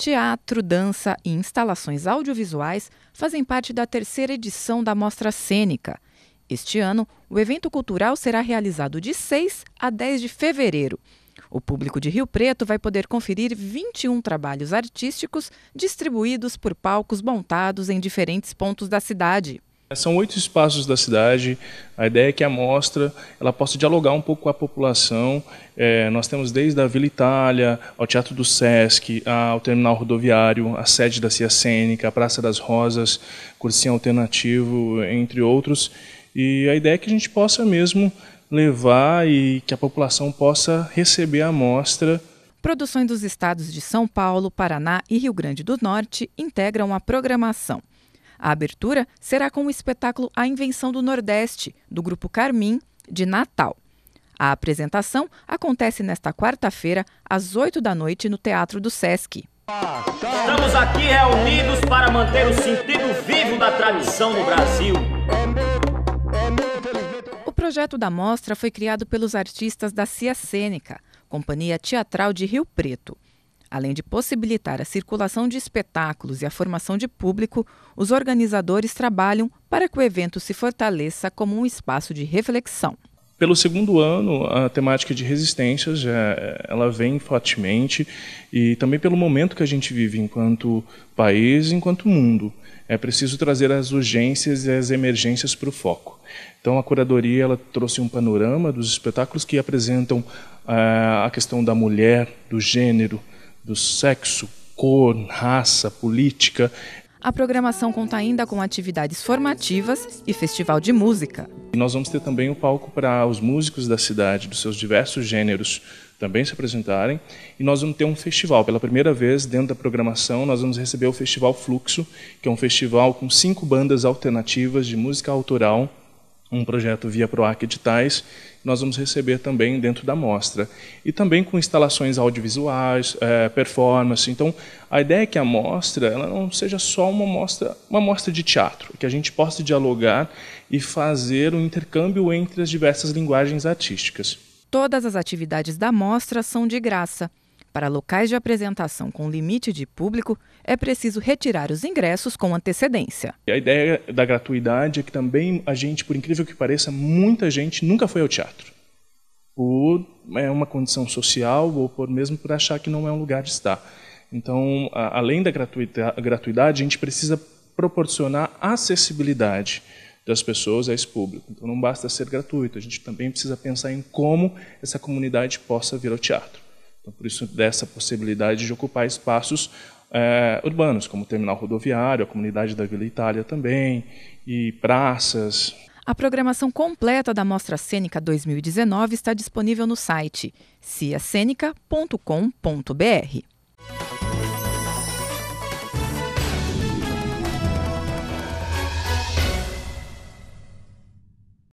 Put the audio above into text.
Teatro, dança e instalações audiovisuais fazem parte da terceira edição da Mostra Cênica. Este ano, o evento cultural será realizado de 6 a 10 de fevereiro. O público de Rio Preto vai poder conferir 21 trabalhos artísticos distribuídos por palcos montados em diferentes pontos da cidade. São oito espaços da cidade. A ideia é que a mostra ela possa dialogar um pouco com a população. É, nós temos desde a Vila Itália, ao Teatro do Sesc, ao Terminal Rodoviário, a sede da Cia Cênica, a Praça das Rosas, Cursinho Alternativo, entre outros. E a ideia é que a gente possa mesmo levar e que a população possa receber a mostra. Produções dos estados de São Paulo, Paraná e Rio Grande do Norte integram a programação. A abertura será com o espetáculo A Invenção do Nordeste, do grupo Carmim, de Natal. A apresentação acontece nesta quarta-feira, às 8 da noite, no Teatro do Sesc. Estamos aqui reunidos para manter o sentido vivo da tradição no Brasil. O projeto da mostra foi criado pelos artistas da Cia Cênica, companhia teatral de Rio Preto. Além de possibilitar a circulação de espetáculos e a formação de público, os organizadores trabalham para que o evento se fortaleça como um espaço de reflexão. Pelo segundo ano, a temática de resistências é, ela vem fortemente e também pelo momento que a gente vive enquanto país, enquanto mundo. É preciso trazer as urgências e as emergências para o foco. Então, a curadoria ela trouxe um panorama dos espetáculos que apresentam é, a questão da mulher, do gênero, do sexo, cor, raça, política. A programação conta ainda com atividades formativas e festival de música. E nós vamos ter também um palco para os músicos da cidade, dos seus diversos gêneros, também se apresentarem. E nós vamos ter um festival. Pela primeira vez, dentro da programação, nós vamos receber o Festival Fluxo, que é um festival com cinco bandas alternativas de música autoral um projeto via PROAC Editais, nós vamos receber também dentro da mostra. E também com instalações audiovisuais, é, performance. Então, a ideia é que a mostra ela não seja só uma mostra, uma mostra de teatro, que a gente possa dialogar e fazer um intercâmbio entre as diversas linguagens artísticas. Todas as atividades da mostra são de graça. Para locais de apresentação com limite de público, é preciso retirar os ingressos com antecedência. A ideia da gratuidade é que também a gente, por incrível que pareça, muita gente nunca foi ao teatro. Por é uma condição social ou por mesmo por achar que não é um lugar de estar. Então, a, além da gratuidade, a gente precisa proporcionar acessibilidade das pessoas a esse público. Então, não basta ser gratuito, a gente também precisa pensar em como essa comunidade possa vir ao teatro. Então, por isso, dessa possibilidade de ocupar espaços é, urbanos, como o terminal rodoviário, a comunidade da Vila Itália também, e praças. A programação completa da Mostra Cênica 2019 está disponível no site ciacenica.com.br.